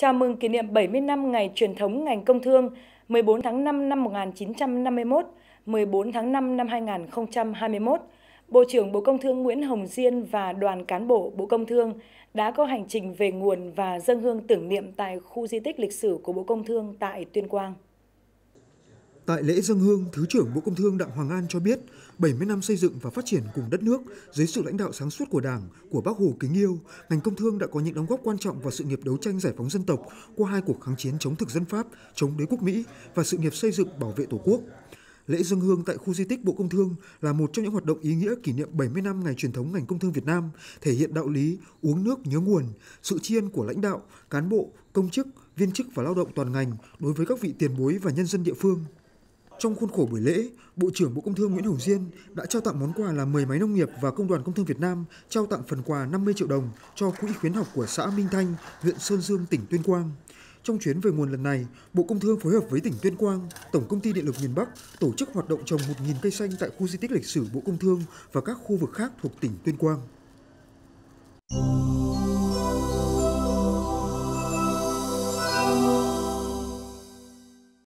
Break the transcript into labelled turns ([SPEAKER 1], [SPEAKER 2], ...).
[SPEAKER 1] chào mừng kỷ niệm 70 năm ngày truyền thống ngành công thương 14 tháng 5 năm 1951, 14 tháng 5 năm 2021, Bộ trưởng Bộ Công Thương Nguyễn Hồng Diên và đoàn cán bộ Bộ Công Thương đã có hành trình về nguồn và dân hương tưởng niệm tại khu di tích lịch sử của Bộ Công Thương tại Tuyên Quang.
[SPEAKER 2] Tại lễ dân hương, Thứ trưởng Bộ Công Thương Đặng Hoàng An cho biết, 70 năm xây dựng và phát triển cùng đất nước, dưới sự lãnh đạo sáng suốt của Đảng, của Bác Hồ kính yêu, ngành công thương đã có những đóng góp quan trọng vào sự nghiệp đấu tranh giải phóng dân tộc qua hai cuộc kháng chiến chống thực dân Pháp, chống đế quốc Mỹ và sự nghiệp xây dựng bảo vệ Tổ quốc. Lễ dân hương tại khu di tích Bộ Công Thương là một trong những hoạt động ý nghĩa kỷ niệm 70 năm ngày truyền thống ngành công thương Việt Nam, thể hiện đạo lý uống nước nhớ nguồn, sự tri ân của lãnh đạo, cán bộ, công chức, viên chức và lao động toàn ngành đối với các vị tiền bối và nhân dân địa phương. Trong khuôn khổ buổi lễ, Bộ trưởng Bộ Công Thương Nguyễn Hồng Diên đã trao tặng món quà là 10 máy nông nghiệp và Công đoàn Công thương Việt Nam trao tặng phần quà 50 triệu đồng cho Quỹ khuyến học của xã Minh Thanh, huyện Sơn Dương, tỉnh Tuyên Quang. Trong chuyến về nguồn lần này, Bộ Công Thương phối hợp với tỉnh Tuyên Quang, Tổng công ty Điện lực miền Bắc tổ chức hoạt động trồng 1.000 cây xanh tại khu di tích lịch sử Bộ Công Thương và các khu vực khác thuộc tỉnh Tuyên Quang.